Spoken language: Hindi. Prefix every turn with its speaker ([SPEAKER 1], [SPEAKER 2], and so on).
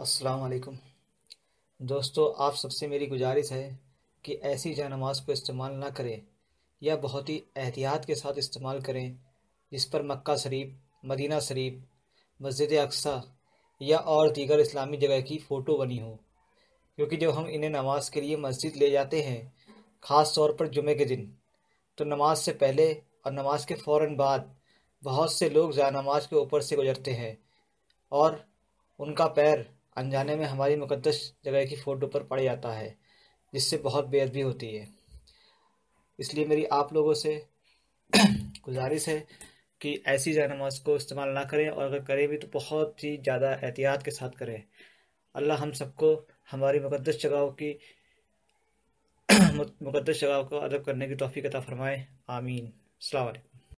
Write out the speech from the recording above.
[SPEAKER 1] अस्सलाम वालेकुम दोस्तों आप सबसे मेरी गुजारिश है कि ऐसी जानमाज को इस्तेमाल ना करें या बहुत ही एहतियात के साथ इस्तेमाल करें जिस पर मक्का शरीफ मदीना शरीफ मस्जिद अक्सा या और दीगर इस्लामी जगह की फ़ोटो बनी हो क्योंकि जब हम इन्हें नमाज के लिए मस्जिद ले जाते हैं ख़ास तौर पर जुमे के दिन तो नमाज से पहले और नमाज के फ़ौर बाद बहुत से लोग जानमाज के ऊपर से गुजरते हैं और उनका पैर अनजाने में हमारी मुकदस जगह की फ़ोटो पर पड़ जाता है जिससे बहुत बेअदबी होती है इसलिए मेरी आप लोगों से गुजारिश है कि ऐसी जानमाज को इस्तेमाल ना करें और अगर करें भी तो बहुत ही ज़्यादा एहतियात के साथ करें अल्लाह हम सबको हमारी मुकदस जगहों की मुकदस जगहों को अदब करने की तोफ़ी कता फ़रमाएँ आमीन अलैक्म